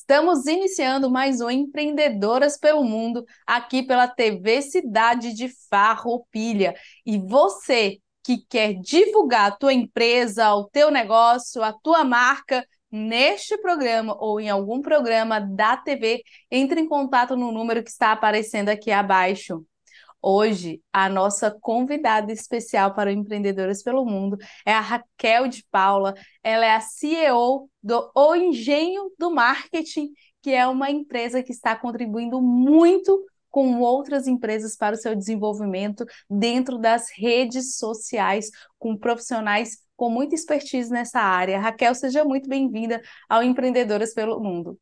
Estamos iniciando mais um Empreendedoras pelo Mundo aqui pela TV Cidade de Farroupilha. E você que quer divulgar a tua empresa, o teu negócio, a tua marca neste programa ou em algum programa da TV, entre em contato no número que está aparecendo aqui abaixo. Hoje, a nossa convidada especial para Empreendedoras pelo Mundo é a Raquel de Paula. Ela é a CEO do O Engenho do Marketing, que é uma empresa que está contribuindo muito com outras empresas para o seu desenvolvimento dentro das redes sociais, com profissionais com muita expertise nessa área. Raquel, seja muito bem-vinda ao Empreendedoras pelo Mundo.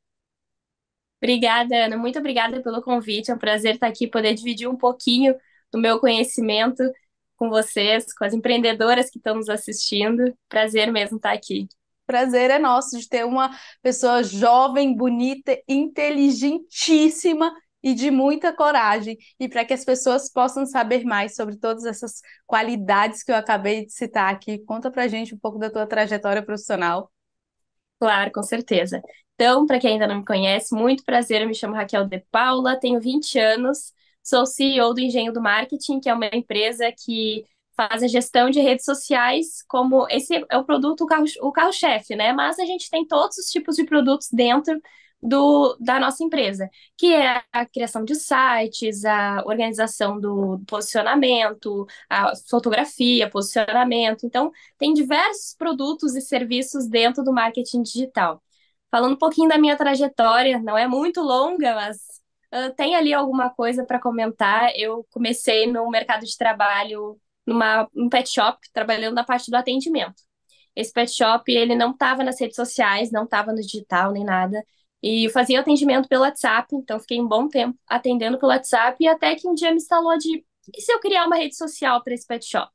Obrigada, Ana. Muito obrigada pelo convite. É um prazer estar aqui, poder dividir um pouquinho do meu conhecimento com vocês, com as empreendedoras que estão nos assistindo. Prazer mesmo estar aqui. Prazer é nosso de ter uma pessoa jovem, bonita, inteligentíssima e de muita coragem, e para que as pessoas possam saber mais sobre todas essas qualidades que eu acabei de citar aqui. Conta para gente um pouco da tua trajetória profissional. Claro, com certeza. Então, para quem ainda não me conhece, muito prazer, eu me chamo Raquel De Paula, tenho 20 anos, sou CEO do Engenho do Marketing, que é uma empresa que faz a gestão de redes sociais como esse é o produto, o carro-chefe, carro né? Mas a gente tem todos os tipos de produtos dentro do, da nossa empresa, que é a criação de sites, a organização do posicionamento, a fotografia, posicionamento. Então, tem diversos produtos e serviços dentro do marketing digital. Falando um pouquinho da minha trajetória, não é muito longa, mas uh, tem ali alguma coisa para comentar. Eu comecei no mercado de trabalho numa um pet shop, trabalhando na parte do atendimento. Esse pet shop, ele não estava nas redes sociais, não estava no digital nem nada. E eu fazia atendimento pelo WhatsApp, então fiquei um bom tempo atendendo pelo WhatsApp e até que um dia me instalou de e se eu criar uma rede social para esse pet shop?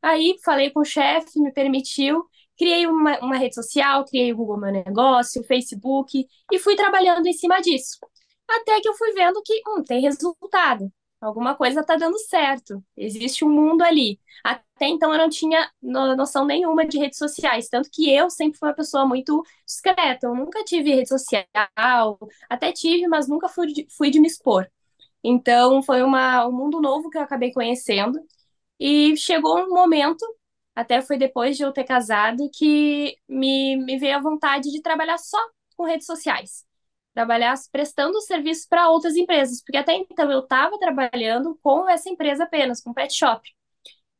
Aí falei com o chefe, me permitiu, criei uma, uma rede social, criei o Google Meu Negócio, o Facebook, e fui trabalhando em cima disso. Até que eu fui vendo que hum, tem resultado, alguma coisa está dando certo, existe um mundo ali. Até então eu não tinha noção nenhuma de redes sociais, tanto que eu sempre fui uma pessoa muito discreta, eu nunca tive rede social, até tive, mas nunca fui de, fui de me expor. Então foi uma, um mundo novo que eu acabei conhecendo, e chegou um momento até foi depois de eu ter casado que me, me veio a vontade de trabalhar só com redes sociais. Trabalhar prestando serviços para outras empresas, porque até então eu estava trabalhando com essa empresa apenas, com pet shop.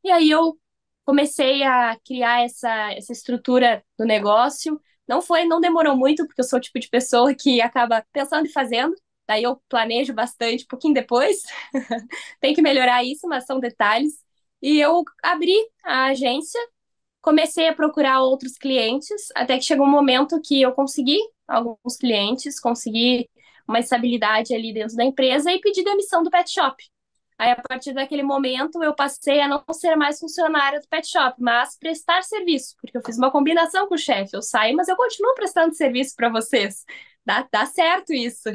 E aí eu comecei a criar essa, essa estrutura do negócio. Não foi, não demorou muito, porque eu sou o tipo de pessoa que acaba pensando e fazendo. Daí eu planejo bastante, um pouquinho depois. Tem que melhorar isso, mas são detalhes. E eu abri a agência, comecei a procurar outros clientes, até que chegou um momento que eu consegui alguns clientes, consegui uma estabilidade ali dentro da empresa e pedi demissão do pet shop. Aí, a partir daquele momento, eu passei a não ser mais funcionária do pet shop, mas prestar serviço, porque eu fiz uma combinação com o chefe. Eu saí, mas eu continuo prestando serviço para vocês. Dá, dá certo isso.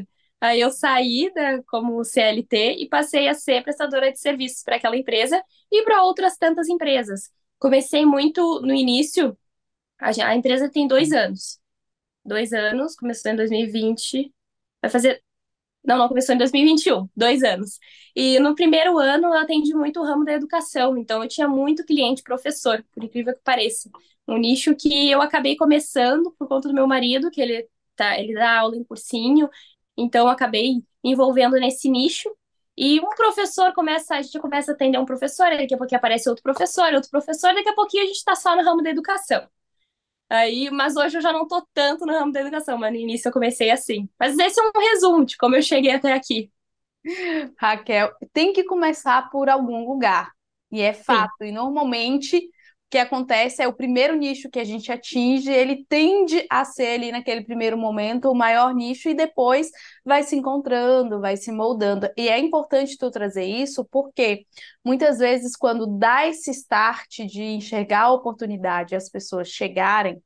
Aí eu saí da, como CLT e passei a ser prestadora de serviços para aquela empresa e para outras tantas empresas. Comecei muito no início, a, a empresa tem dois anos. Dois anos, começou em 2020, vai fazer não, não começou em 2021, dois anos. E no primeiro ano eu atendi muito o ramo da educação, então eu tinha muito cliente professor, por incrível que pareça. Um nicho que eu acabei começando por conta do meu marido, que ele, tá, ele dá aula em cursinho, então, acabei me envolvendo nesse nicho. E um professor começa, a gente começa a atender um professor, daqui a pouco aparece outro professor, outro professor, daqui a pouquinho a gente está só no ramo da educação. Aí, mas hoje eu já não tô tanto no ramo da educação, mas no início eu comecei assim. Mas esse é um resumo de como eu cheguei até aqui. Raquel, tem que começar por algum lugar. E é fato. Sim. E normalmente que acontece é o primeiro nicho que a gente atinge, ele tende a ser ali naquele primeiro momento o maior nicho e depois vai se encontrando, vai se moldando. E é importante tu trazer isso porque muitas vezes quando dá esse start de enxergar a oportunidade, as pessoas chegarem,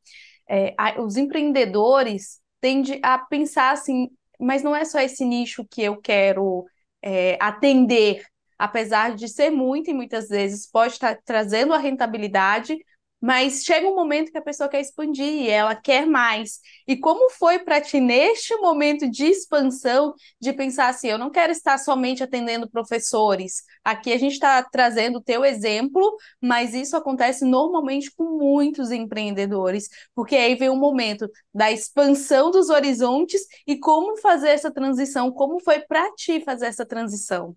é, os empreendedores tendem a pensar assim, mas não é só esse nicho que eu quero é, atender, apesar de ser muito e muitas vezes pode estar trazendo a rentabilidade, mas chega um momento que a pessoa quer expandir e ela quer mais. E como foi para ti neste momento de expansão, de pensar assim, eu não quero estar somente atendendo professores. Aqui a gente está trazendo o teu exemplo, mas isso acontece normalmente com muitos empreendedores, porque aí vem o momento da expansão dos horizontes e como fazer essa transição, como foi para ti fazer essa transição?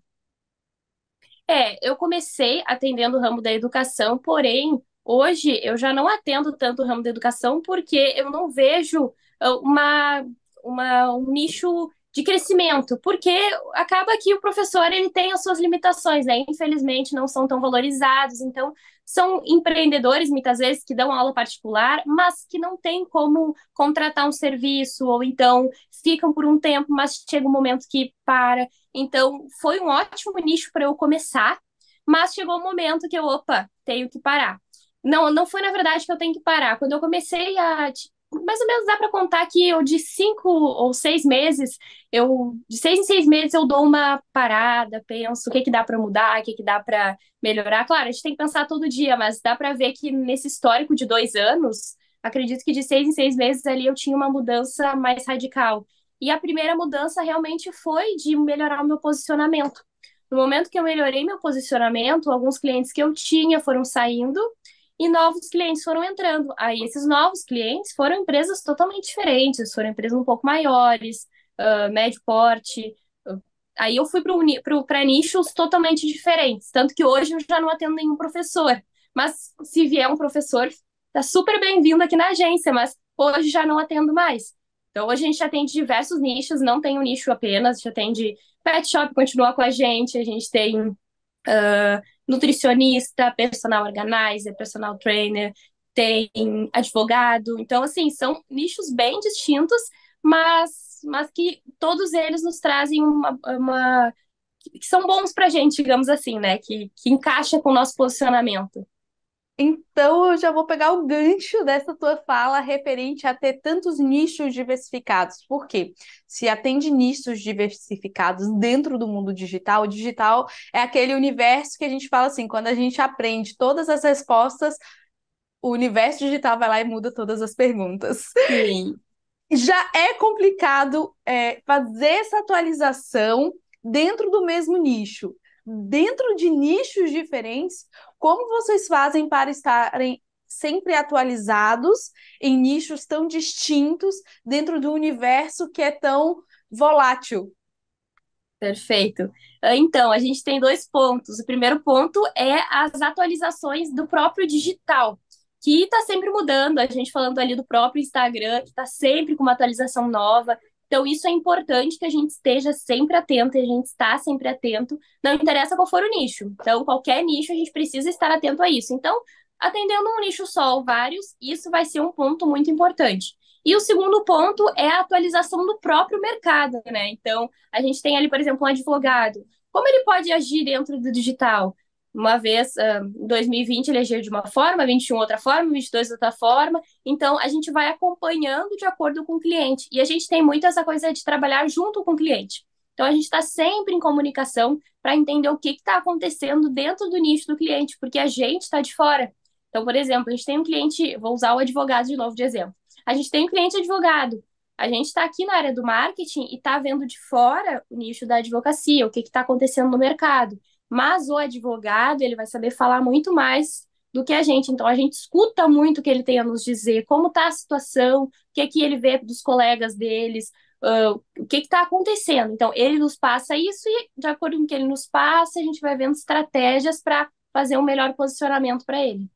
É, eu comecei atendendo o ramo da educação, porém, hoje eu já não atendo tanto o ramo da educação porque eu não vejo ah, uma, uma um nicho de crescimento, porque acaba que o professor ele tem as suas limitações, né? Infelizmente não são tão valorizados, então são empreendedores muitas vezes que dão aula particular, mas que não tem como contratar um serviço ou então ficam por um tempo, mas chega um momento que para. Então foi um ótimo nicho para eu começar, mas chegou um momento que eu, opa, tenho que parar. Não, não foi na verdade que eu tenho que parar. Quando eu comecei a mais ou menos dá para contar que eu de cinco ou seis meses, eu de seis em seis meses eu dou uma parada, penso o que que dá para mudar, o que que dá para melhorar. Claro, a gente tem que pensar todo dia, mas dá para ver que nesse histórico de dois anos, acredito que de seis em seis meses ali eu tinha uma mudança mais radical. E a primeira mudança realmente foi de melhorar o meu posicionamento. No momento que eu melhorei meu posicionamento, alguns clientes que eu tinha foram saindo e novos clientes foram entrando. Aí esses novos clientes foram empresas totalmente diferentes, foram empresas um pouco maiores, uh, médio porte. aí eu fui para nichos totalmente diferentes, tanto que hoje eu já não atendo nenhum professor. Mas se vier um professor, tá super bem-vindo aqui na agência, mas hoje já não atendo mais. Então hoje a gente atende diversos nichos, não tem um nicho apenas, a gente atende pet shop, continua com a gente, a gente tem uh, nutricionista, personal organizer, personal trainer, tem advogado. Então, assim, são nichos bem distintos, mas, mas que todos eles nos trazem uma. uma que são bons para a gente, digamos assim, né? Que, que encaixa com o nosso posicionamento. Então, eu já vou pegar o gancho dessa tua fala referente a ter tantos nichos diversificados. Por quê? Se atende nichos diversificados dentro do mundo digital, o digital é aquele universo que a gente fala assim, quando a gente aprende todas as respostas, o universo digital vai lá e muda todas as perguntas. Sim. Já é complicado é, fazer essa atualização dentro do mesmo nicho dentro de nichos diferentes. Como vocês fazem para estarem sempre atualizados em nichos tão distintos dentro do universo que é tão volátil? Perfeito. Ah, então, a gente tem dois pontos. O primeiro ponto é as atualizações do próprio digital, que está sempre mudando. A gente falando ali do próprio Instagram, que está sempre com uma atualização nova. Então, isso é importante que a gente esteja sempre atento, e a gente está sempre atento, não interessa qual for o nicho. Então, qualquer nicho, a gente precisa estar atento a isso. Então, atendendo um nicho só ou vários, isso vai ser um ponto muito importante. E o segundo ponto é a atualização do próprio mercado, né? Então, a gente tem ali, por exemplo, um advogado. Como ele pode agir dentro do digital? uma vez, 2020 ah, eleger de uma forma, 21 outra forma, 22 outra forma. Então, a gente vai acompanhando de acordo com o cliente. E a gente tem muito essa coisa de trabalhar junto com o cliente. Então, a gente está sempre em comunicação para entender o que está acontecendo dentro do nicho do cliente, porque a gente está de fora. Então, por exemplo, a gente tem um cliente, vou usar o advogado de novo de exemplo. A gente tem um cliente advogado. A gente está aqui na área do marketing e está vendo de fora o nicho da advocacia, o que está acontecendo no mercado mas o advogado ele vai saber falar muito mais do que a gente. Então a gente escuta muito o que ele tem a nos dizer, como está a situação, o que é que ele vê dos colegas deles, uh, o que está acontecendo. Então ele nos passa isso e de acordo com o que ele nos passa, a gente vai vendo estratégias para fazer um melhor posicionamento para ele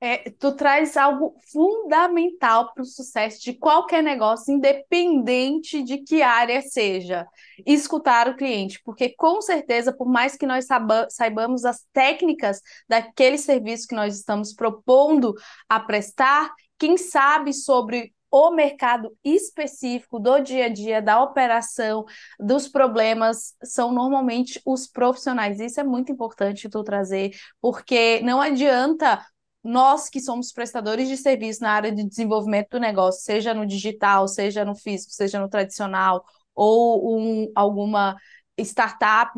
é, tu traz algo fundamental para o sucesso de qualquer negócio, independente de que área seja. Escutar o cliente, porque com certeza, por mais que nós saibamos as técnicas daquele serviço que nós estamos propondo a prestar, quem sabe sobre o mercado específico do dia a dia, da operação, dos problemas, são normalmente os profissionais. Isso é muito importante tu trazer, porque não adianta nós que somos prestadores de serviço na área de desenvolvimento do negócio, seja no digital, seja no físico, seja no tradicional, ou um, alguma startup,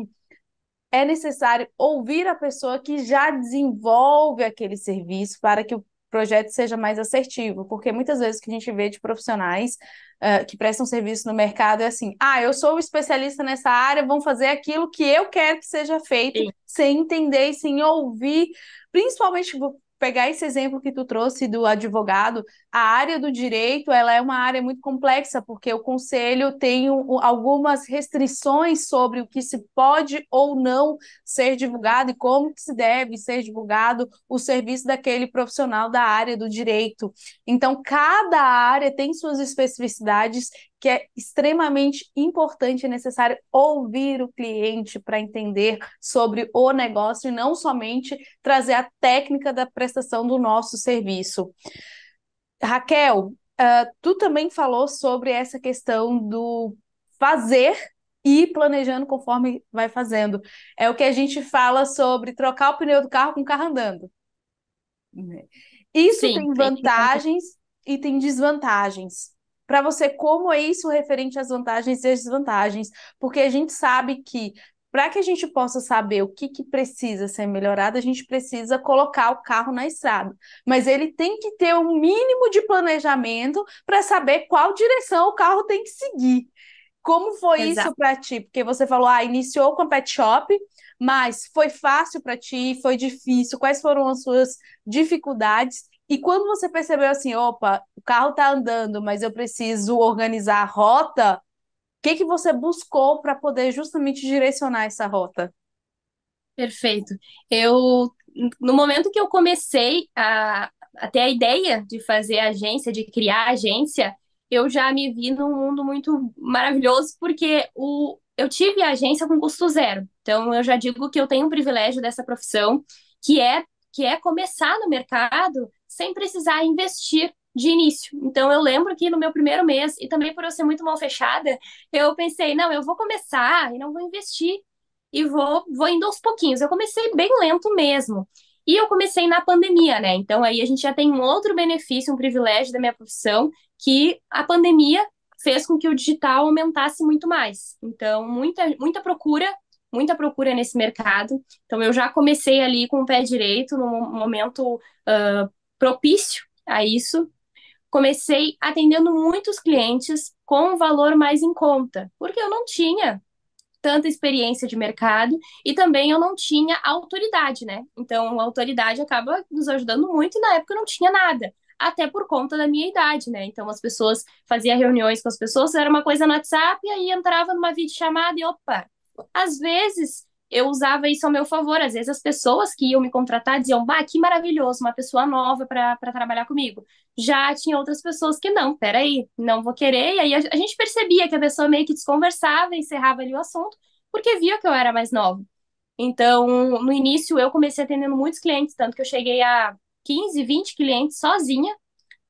é necessário ouvir a pessoa que já desenvolve aquele serviço para que o projeto seja mais assertivo, porque muitas vezes o que a gente vê de profissionais uh, que prestam serviço no mercado é assim: ah, eu sou especialista nessa área, vão fazer aquilo que eu quero que seja feito, Sim. sem entender e sem ouvir, principalmente pegar esse exemplo que tu trouxe do advogado, a área do direito ela é uma área muito complexa, porque o Conselho tem algumas restrições sobre o que se pode ou não ser divulgado e como que se deve ser divulgado o serviço daquele profissional da área do direito. Então, cada área tem suas especificidades que é extremamente importante e necessário ouvir o cliente para entender sobre o negócio e não somente trazer a técnica da prestação do nosso serviço. Raquel, uh, tu também falou sobre essa questão do fazer e planejando conforme vai fazendo. É o que a gente fala sobre trocar o pneu do carro com o carro andando. Isso Sim, tem é é vantagens tem. e tem desvantagens. Para você, como é isso referente às vantagens e às desvantagens? Porque a gente sabe que para que a gente possa saber o que, que precisa ser melhorado, a gente precisa colocar o carro na estrada. Mas ele tem que ter um mínimo de planejamento para saber qual direção o carro tem que seguir. Como foi Exato. isso para ti? Porque você falou, ah, iniciou com a pet shop, mas foi fácil para ti? Foi difícil? Quais foram as suas dificuldades? E quando você percebeu assim, opa, o carro está andando, mas eu preciso organizar a rota que, que você buscou para poder justamente direcionar essa rota? Perfeito. Eu, no momento que eu comecei a, a a ideia de fazer agência, de criar agência, eu já me vi num mundo muito maravilhoso, porque o, eu tive a agência com custo zero. Então, eu já digo que eu tenho um privilégio dessa profissão, que é, que é começar no mercado sem precisar investir de início. Então, eu lembro que no meu primeiro mês, e também por eu ser muito mal fechada, eu pensei, não, eu vou começar e não vou investir e vou, vou indo aos pouquinhos. Eu comecei bem lento mesmo. E eu comecei na pandemia, né? Então, aí a gente já tem um outro benefício, um privilégio da minha profissão, que a pandemia fez com que o digital aumentasse muito mais. Então, muita, muita procura, muita procura nesse mercado. Então, eu já comecei ali com o pé direito, num momento uh, propício a isso, comecei atendendo muitos clientes com um valor mais em conta, porque eu não tinha tanta experiência de mercado e também eu não tinha autoridade, né? Então, a autoridade acaba nos ajudando muito e na época eu não tinha nada, até por conta da minha idade, né? Então, as pessoas faziam reuniões com as pessoas, era uma coisa no WhatsApp e aí entrava numa videochamada e opa. Às vezes eu usava isso ao meu favor, às vezes as pessoas que iam me contratar diziam: "Bah, que maravilhoso, uma pessoa nova para trabalhar comigo" já tinha outras pessoas que não, peraí, não vou querer. E aí a, gente percebia que a pessoa meio que desconversava, encerrava ali o assunto, porque via que eu era mais nova. Então, no início, eu comecei atendendo muitos clientes, tanto que eu cheguei a 15, 20 clientes sozinha.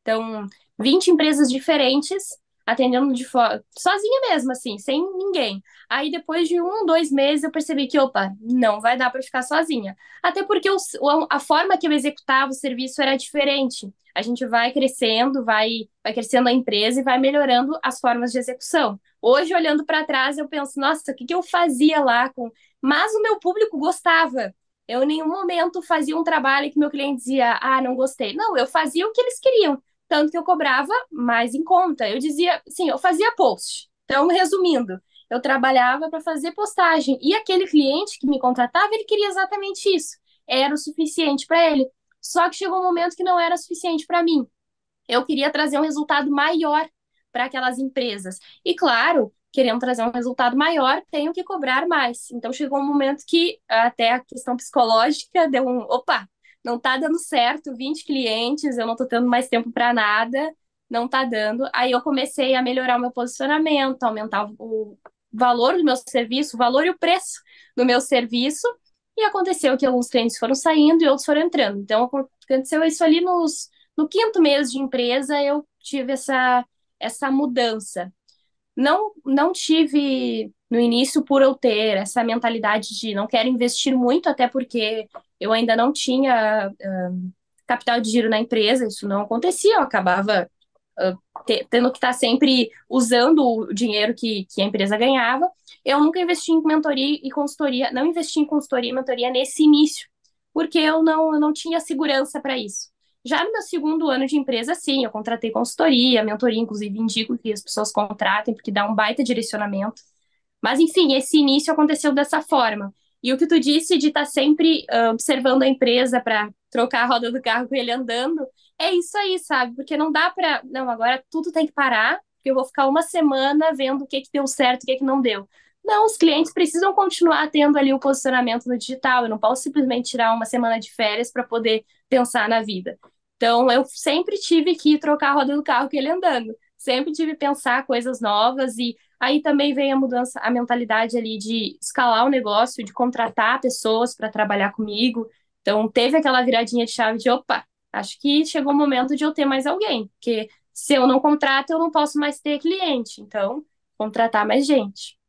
Então, 20 empresas diferentes atendendo de fora, sozinha mesmo, assim, sem ninguém. Aí depois de um, dois meses eu percebi que, opa, não vai dar para ficar sozinha. Até porque o, a forma que eu executava o serviço era diferente. A gente vai crescendo, vai, vai crescendo a empresa e vai melhorando as formas de execução. Hoje, olhando para trás, eu penso, nossa, o que, que eu fazia lá com. Mas o meu público gostava. Eu em nenhum momento fazia um trabalho que meu cliente dizia, ah, não gostei. Não, eu fazia o que eles queriam. Tanto que eu cobrava mais em conta. Eu dizia, sim, eu fazia post. Então, resumindo, eu trabalhava para fazer postagem. E aquele cliente que me contratava, ele queria exatamente isso. Era o suficiente para ele. Só que chegou um momento que não era suficiente para mim. Eu queria trazer um resultado maior para aquelas empresas. E claro, querendo trazer um resultado maior, tenho que cobrar mais. Então chegou um momento que até a questão psicológica deu um, opa, não tá dando certo, 20 clientes, eu não tô tendo mais tempo para nada, não tá dando. Aí eu comecei a melhorar o meu posicionamento, aumentar o valor do meu serviço, o valor e o preço do meu serviço. E aconteceu que alguns clientes foram saindo e outros foram entrando. Então aconteceu isso ali nos, no quinto mês de empresa, eu tive essa, essa mudança. Não, não tive no início por eu ter essa mentalidade de não quero investir muito, até porque eu ainda não tinha uh, capital de giro na empresa, isso não acontecia, eu acabava uh, te, tendo que estar sempre usando o dinheiro que, que a empresa ganhava. Eu nunca investi em mentoria e consultoria, não investi em consultoria e mentoria nesse início, porque eu não, eu não tinha segurança para isso. Já no meu segundo ano de empresa, sim, eu contratei consultoria, mentoria, inclusive indico que as pessoas contratem, porque dá um baita direcionamento. Mas, enfim, esse início aconteceu dessa forma. E o que tu disse de estar tá sempre uh, observando a empresa para trocar a roda do carro com ele andando, é isso aí, sabe? Porque não dá para. Não, agora tudo tem que parar, porque eu vou ficar uma semana vendo o que, que deu certo, o que, que não deu. Não, os clientes precisam continuar tendo ali o posicionamento no digital. Eu não posso simplesmente tirar uma semana de férias para poder pensar na vida. Então, eu sempre tive que trocar a roda do carro que ele andando. Sempre tive que pensar coisas novas e aí também vem a mudança, a mentalidade ali de escalar o negócio, de contratar pessoas para trabalhar comigo. Então, teve aquela viradinha de chave de, opa, acho que chegou o momento de eu ter mais alguém, porque se eu não contrato, eu não posso mais ter cliente. Então, contratar mais gente.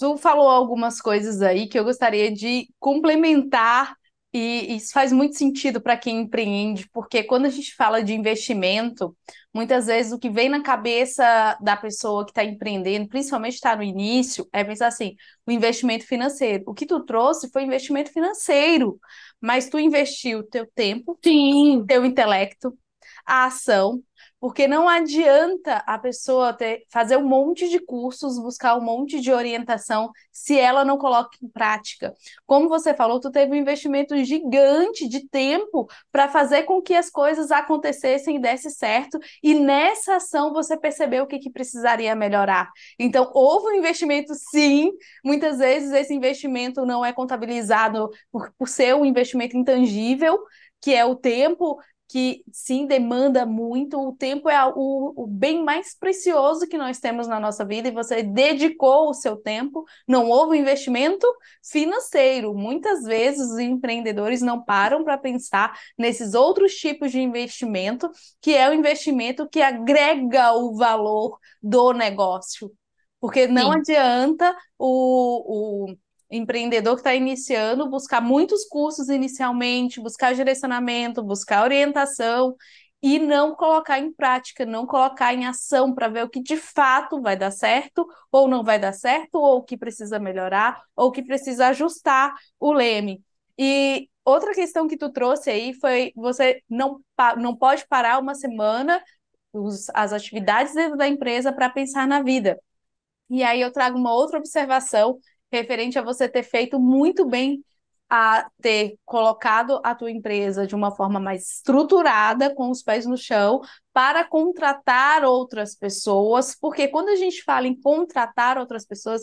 Tu falou algumas coisas aí que eu gostaria de complementar e isso faz muito sentido para quem empreende, porque quando a gente fala de investimento, muitas vezes o que vem na cabeça da pessoa que está empreendendo, principalmente está no início, é pensar assim: o investimento financeiro. O que tu trouxe foi investimento financeiro, mas tu investiu teu tempo, Sim. teu intelecto, a ação, porque não adianta a pessoa ter, fazer um monte de cursos, buscar um monte de orientação, se ela não coloca em prática. Como você falou, tu teve um investimento gigante de tempo para fazer com que as coisas acontecessem e desse certo, e nessa ação você percebeu o que, que precisaria melhorar. Então, houve um investimento sim, muitas vezes esse investimento não é contabilizado por, por ser um investimento intangível, que é o tempo, que sim demanda muito. O tempo é o, o, bem mais precioso que nós temos na nossa vida e você dedicou o seu tempo. Não houve investimento financeiro. Muitas vezes os empreendedores não param para pensar nesses outros tipos de investimento, que é o investimento que agrega o valor do negócio. Porque não sim. adianta o, o empreendedor que está iniciando buscar muitos cursos inicialmente, buscar direcionamento, buscar orientação e não colocar em prática, não colocar em ação para ver o que de fato vai dar certo ou não vai dar certo, ou o que precisa melhorar, ou o que precisa ajustar o leme. E outra questão que tu trouxe aí foi você não, não pode parar uma semana os, as atividades dentro da empresa para pensar na vida. E aí eu trago uma outra observação referente a você ter feito muito bem a ter colocado a tua empresa de uma forma mais estruturada, com os pés no chão, para contratar outras pessoas, porque quando a gente fala em contratar outras pessoas,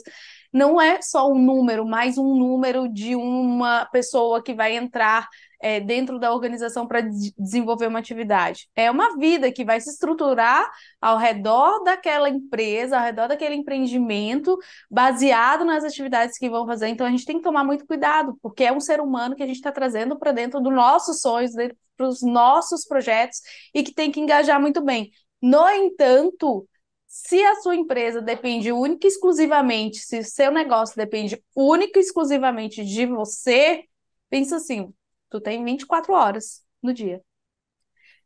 não é só um número, mais um número de uma pessoa que vai entrar é, dentro da organização para de desenvolver uma atividade. É uma vida que vai se estruturar ao redor daquela empresa, ao redor daquele empreendimento, baseado nas atividades que vão fazer. Então a gente tem que tomar muito cuidado, porque é um ser humano que a gente está trazendo para dentro dos nossos sonhos, para os nossos projetos e que tem que engajar muito bem. No entanto, se a sua empresa depende única e exclusivamente, se o seu negócio depende única e exclusivamente de você, pensa assim, Tu tem 24 horas no dia.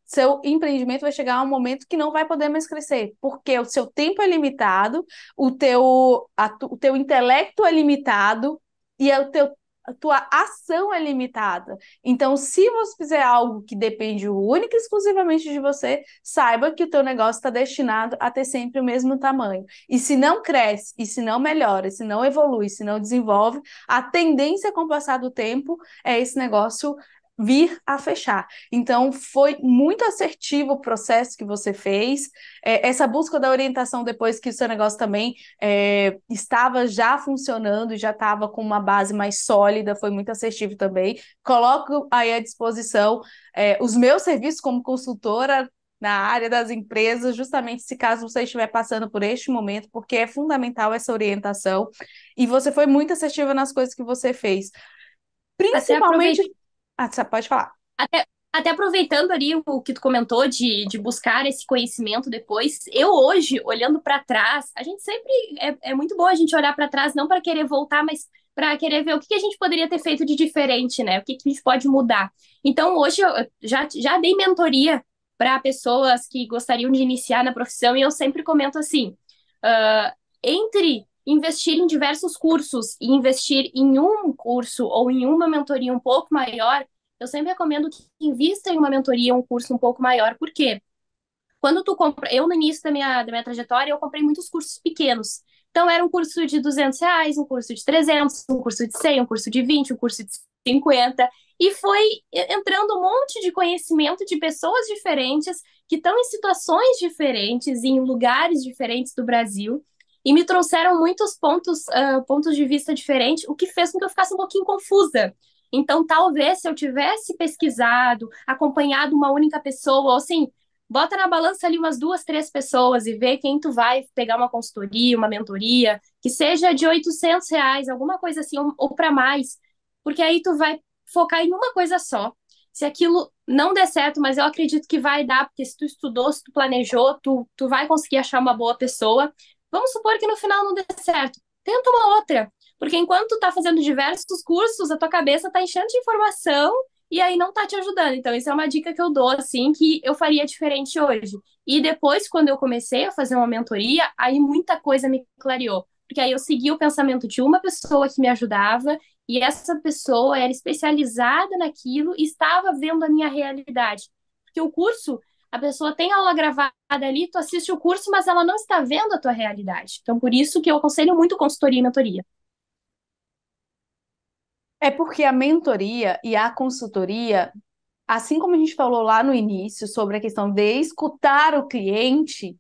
Seu empreendimento vai chegar a um momento que não vai poder mais crescer, porque o seu tempo é limitado, o teu, a, o teu intelecto é limitado e é o teu a tua ação é limitada. Então, se você fizer algo que depende única e exclusivamente de você, saiba que o teu negócio está destinado a ter sempre o mesmo tamanho. E se não cresce, e se não melhora, e se não evolui, se não desenvolve, a tendência com o passar do tempo é esse negócio vir a fechar. Então, foi muito assertivo o processo que você fez, é, essa busca da orientação depois que o seu negócio também é, estava já funcionando, e já estava com uma base mais sólida, foi muito assertivo também. Coloco aí à disposição é, os meus serviços como consultora na área das empresas, justamente se caso você estiver passando por este momento, porque é fundamental essa orientação. E você foi muito assertiva nas coisas que você fez. Principalmente ah, pode falar. Até, até aproveitando ali o que tu comentou de, de buscar esse conhecimento depois, eu hoje, olhando para trás, a gente sempre. É, é muito bom a gente olhar para trás, não para querer voltar, mas para querer ver o que, a gente poderia ter feito de diferente, né? O que, a gente pode mudar. Então, hoje, eu já, já dei mentoria para pessoas que gostariam de iniciar na profissão e eu sempre comento assim: uh, entre investir em diversos cursos e investir em um curso ou em uma mentoria um pouco maior, eu sempre recomendo que invista em uma mentoria, um curso um pouco maior. Por quê? Quando tu compra, eu no início da minha, da minha trajetória, eu comprei muitos cursos pequenos. Então era um curso de 200 reais, um curso de 300, um curso de 100, um curso de 20, um curso de 50. E foi entrando um monte de conhecimento de pessoas diferentes que estão em situações diferentes e em lugares diferentes do Brasil e me trouxeram muitos pontos, uh, pontos de vista diferentes, o que fez com que eu ficasse um pouquinho confusa. Então, talvez se eu tivesse pesquisado, acompanhado uma única pessoa, ou assim, bota na balança ali umas duas, três pessoas e vê quem tu vai pegar uma consultoria, uma mentoria, que seja de 800 reais, alguma coisa assim, ou, ou para mais, porque aí tu vai focar em uma coisa só. Se aquilo não der certo, mas eu acredito que vai dar, porque se tu estudou, se tu planejou, tu, tu vai conseguir achar uma boa pessoa Vamos supor que no final não dê certo. Tenta uma outra. Porque enquanto tu tá fazendo diversos cursos, a tua cabeça tá enchendo de informação e aí não tá te ajudando. Então, isso é uma dica que eu dou, assim, que eu faria diferente hoje. E depois, quando eu comecei a fazer uma mentoria, aí muita coisa me clareou. Porque aí eu segui o pensamento de uma pessoa que me ajudava e essa pessoa era especializada naquilo e estava vendo a minha realidade. Porque o curso, a pessoa tem aula gravada ali, tu assiste o curso, mas ela não está vendo a tua realidade. Então, por isso que eu aconselho muito consultoria e mentoria. É porque a mentoria e a consultoria, assim como a gente falou lá no início sobre a questão de escutar o cliente,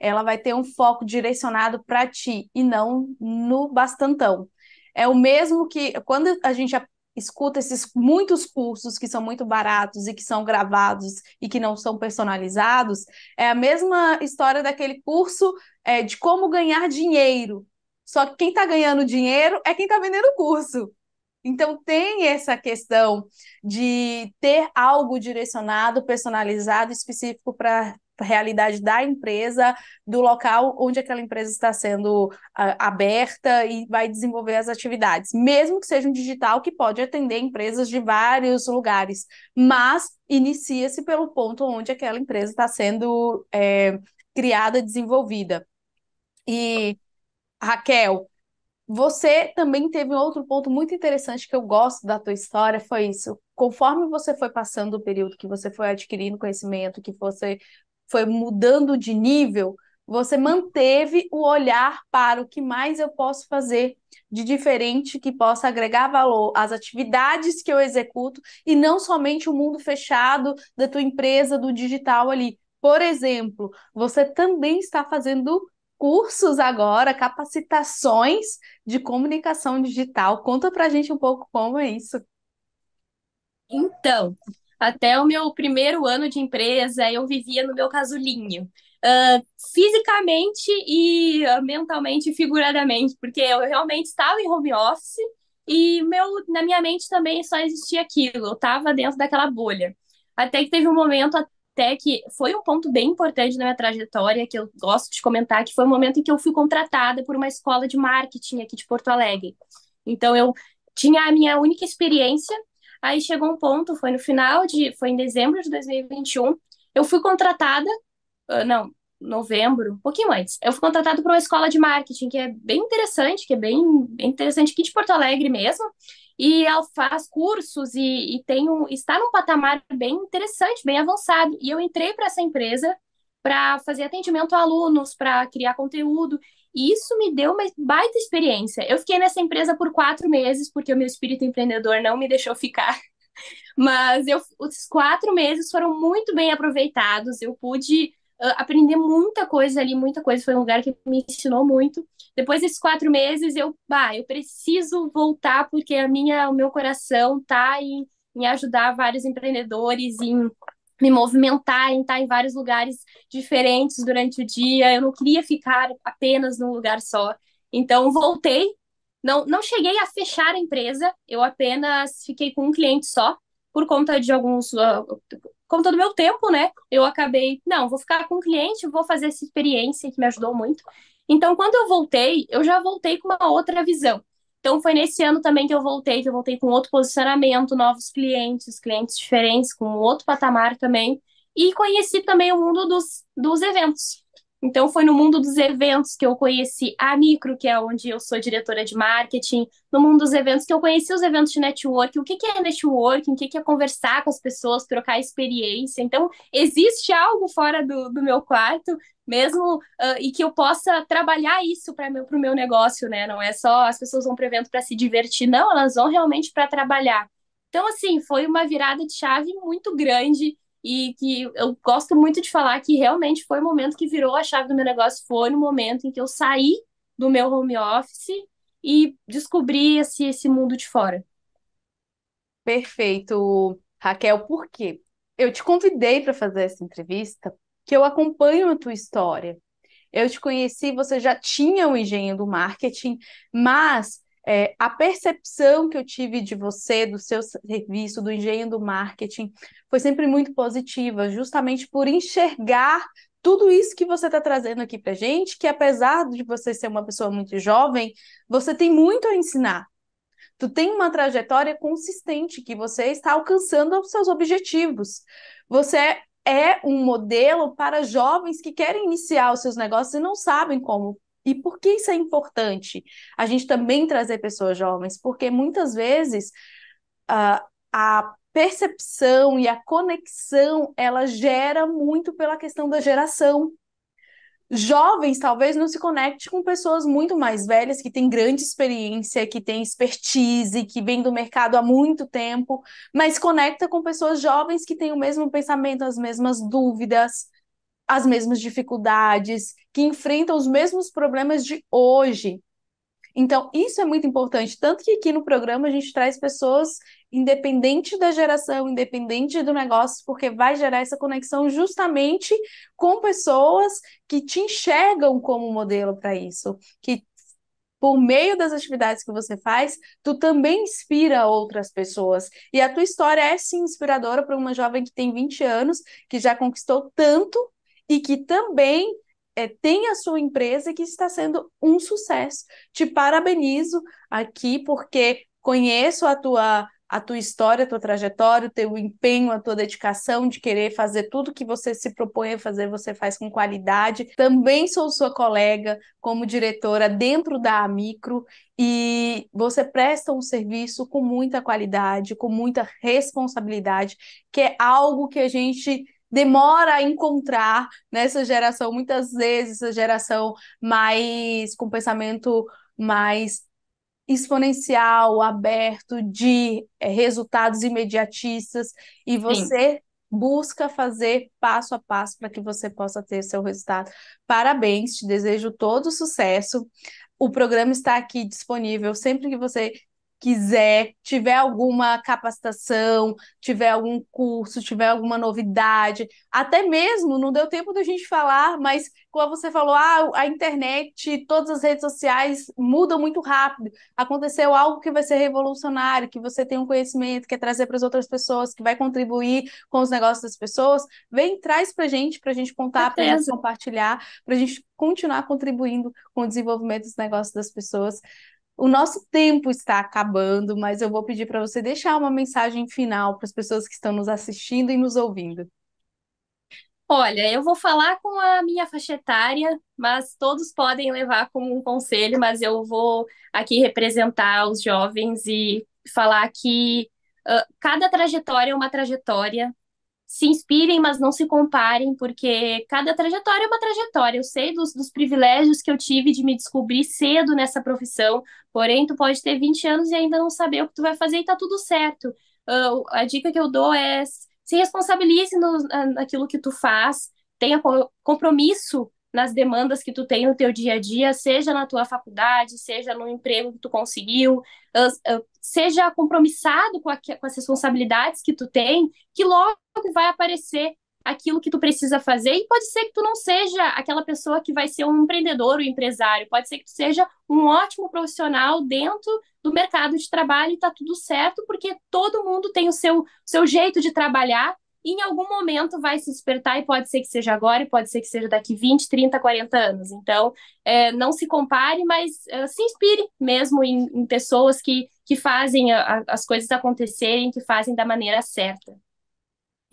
ela vai ter um foco direcionado para ti e não no bastantão. É o mesmo que quando a gente escuta esses muitos cursos que são muito baratos e que são gravados e que não são personalizados, é a mesma história daquele curso é, de como ganhar dinheiro. Só que quem está ganhando dinheiro é quem está vendendo o curso. Então tem essa questão de ter algo direcionado, personalizado, específico para realidade da empresa, do local onde aquela empresa está sendo uh, aberta e vai desenvolver as atividades, mesmo que seja um digital que pode atender empresas de vários lugares, mas inicia-se pelo ponto onde aquela empresa está sendo é, criada, desenvolvida. E Raquel, você também teve outro ponto muito interessante que eu gosto da tua história, foi isso. Conforme você foi passando o período que você foi adquirindo conhecimento, que você foi mudando de nível, você manteve o olhar para o que mais eu posso fazer de diferente que possa agregar valor às atividades que eu executo e não somente o mundo fechado da tua empresa, do digital ali. Por exemplo, você também está fazendo cursos agora, capacitações de comunicação digital. Conta pra gente um pouco como é isso. Então, até o meu primeiro ano de empresa, eu vivia no meu casulinho. Uh, fisicamente e mentalmente e figuradamente, porque eu realmente estava em home office e meu, na minha mente também só existia aquilo, eu estava dentro daquela bolha. Até que teve um momento, até que foi um ponto bem importante na minha trajetória, que eu gosto de comentar, que foi o um momento em que eu fui contratada por uma escola de marketing aqui de Porto Alegre. Então eu tinha a minha única experiência Aí chegou um ponto, foi no final de, foi em dezembro de 2021, eu fui contratada, ah, não, novembro, um pouquinho antes. Eu fui contratada para uma escola de marketing que é bem interessante, que é bem, bem interessante aqui de Porto Alegre mesmo. E ela faz cursos e, e tem um, está num patamar bem interessante, bem avançado. E eu entrei para essa empresa para fazer atendimento a alunos, para criar conteúdo. E isso me deu uma baita experiência. Eu fiquei nessa empresa por quatro meses, porque o meu espírito empreendedor não me deixou ficar. Mas eu, os quatro meses foram muito bem aproveitados. Eu pude uh, aprender muita coisa ali, muita coisa. Foi um lugar que me ensinou muito. Depois desses quatro meses, eu, bah, eu preciso voltar porque a minha, o meu coração tá em, em ajudar vários empreendedores, em me movimentar, em estar em vários lugares diferentes durante o dia. Eu não queria ficar apenas num lugar só. Então voltei, não não cheguei a fechar a empresa, eu apenas fiquei com um cliente só por conta de alguns uh, conta do meu tempo, né? Eu acabei, não, vou ficar com o um cliente, vou fazer essa experiência que me ajudou muito. Então, quando eu voltei, eu já voltei com uma outra visão. Então foi nesse ano também que eu voltei, que eu voltei com outro posicionamento, novos clientes, clientes diferentes, com outro patamar também. E conheci também o mundo dos, dos eventos. Então, foi no mundo dos eventos que eu conheci a Micro, que é onde eu sou diretora de marketing, no mundo dos eventos que eu conheci os eventos de networking, o que, é networking, o que, que é conversar com as pessoas, trocar experiência. Então, existe algo fora do, do meu quarto, mesmo uh, e que eu possa trabalhar isso para o meu, meu negócio, né? Não é só as pessoas vão para o evento para se divertir, não, elas vão realmente para trabalhar. Então, assim, foi uma virada de chave muito grande e que eu gosto muito de falar que realmente foi o momento que virou a chave do meu negócio, foi no momento em que eu saí do meu home office e descobri esse, esse mundo de fora. Perfeito, Raquel, por quê? Eu te convidei para fazer essa entrevista, que eu acompanho a tua história. Eu te conheci, você já tinha o engenho do marketing, mas é, a percepção que eu tive de você, do seu serviço, do engenho do marketing, foi sempre muito positiva, justamente por enxergar tudo isso que você está trazendo aqui para gente, que apesar de você ser uma pessoa muito jovem, você tem muito a ensinar. Tu tem uma trajetória consistente que você está alcançando os seus objetivos. Você é um modelo para jovens que querem iniciar os seus negócios e não sabem como e por que isso é importante? A gente também trazer pessoas jovens, porque muitas vezes uh, a percepção e a conexão ela gera muito pela questão da geração. Jovens talvez não se conecte com pessoas muito mais velhas que têm grande experiência, que têm expertise, que vêm do mercado há muito tempo, mas conecta com pessoas jovens que têm o mesmo pensamento, as mesmas dúvidas, as mesmas dificuldades, que enfrentam os mesmos problemas de hoje. Então, isso é muito importante. Tanto que aqui no programa a gente traz pessoas independente da geração, independente do negócio, porque vai gerar essa conexão justamente com pessoas que te enxergam como modelo para isso, que por meio das atividades que você faz, tu também inspira outras pessoas. E a tua história é sim inspiradora para uma jovem que tem 20 anos, que já conquistou tanto e que também é, tem a sua empresa que está sendo um sucesso. Te parabenizo aqui porque conheço a tua a tua história, a tua trajetória, o teu empenho, a tua dedicação de querer fazer tudo que você se propõe a fazer, você faz com qualidade. Também sou sua colega como diretora dentro da Amicro e você presta um serviço com muita qualidade, com muita responsabilidade, que é algo que a gente demora a encontrar nessa né, geração, muitas vezes, essa geração mais com pensamento mais exponencial, aberto de é, resultados imediatistas e você Sim. busca fazer passo a passo para que você possa ter seu resultado. Parabéns, te desejo todo sucesso. O programa está aqui disponível sempre que você quiser, tiver alguma capacitação, tiver algum curso, tiver alguma novidade, até mesmo não deu tempo da gente falar, mas como você falou, ah, a internet, todas as redes sociais mudam muito rápido. Aconteceu algo que vai ser revolucionário, que você tem um conhecimento, que trazer para as outras pessoas, que vai contribuir com os negócios das pessoas, vem traz para a gente, para a gente contar, para a gente compartilhar, para a gente continuar contribuindo com o desenvolvimento dos negócios das pessoas. O nosso tempo está acabando, mas eu vou pedir para você deixar uma mensagem final para as pessoas que estão nos assistindo e nos ouvindo. Olha, eu vou falar com a minha faixa etária, mas todos podem levar como um conselho, mas eu vou aqui representar os jovens e falar que uh, cada trajetória é uma trajetória, se inspirem, mas não se comparem, porque cada trajetória é uma trajetória. Eu sei dos, dos privilégios que eu tive de me descobrir cedo nessa profissão, porém, tu pode ter 20 anos e ainda não saber o que tu vai fazer e tá tudo certo. Uh, a dica que eu dou é se responsabilize no, naquilo que tu faz, tenha compromisso nas demandas que tu tem no teu dia a dia, seja na tua faculdade, seja no emprego que tu conseguiu, ah, seja compromissado com, a, com as responsabilidades que tu tem, que logo vai aparecer aquilo que tu precisa fazer e pode ser que tu não seja aquela pessoa que vai ser um empreendedor, um empresário, pode ser que tu seja um ótimo profissional dentro do mercado de trabalho e tá tudo certo, porque todo mundo tem o seu, seu jeito de trabalhar em algum momento vai se despertar, e pode ser que seja agora, e pode ser que seja daqui 20, 30, 40 anos. Então, é, não se compare, mas é, se inspire mesmo em, em, pessoas que, que fazem a, a, as coisas acontecerem, que fazem da maneira certa.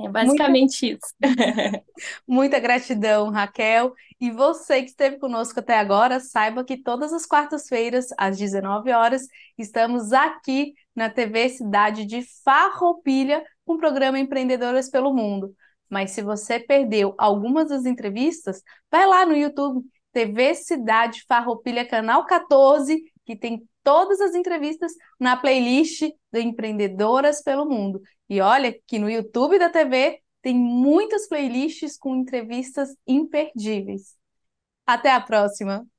É basicamente isso. Muita gratidão, Raquel. E você que esteve conosco até agora, saiba que todas as quartas-feiras, às 19 horas, estamos aqui na TV Cidade de Farroupilha com o programa Empreendedoras pelo Mundo. Mas se você perdeu algumas das entrevistas, vai lá no YouTube TV Cidade Farroupilha Canal 14, que tem todas as entrevistas na playlist do Empreendedoras pelo Mundo. E olha que no YouTube da TV tem muitas playlists com entrevistas imperdíveis. Até a próxima!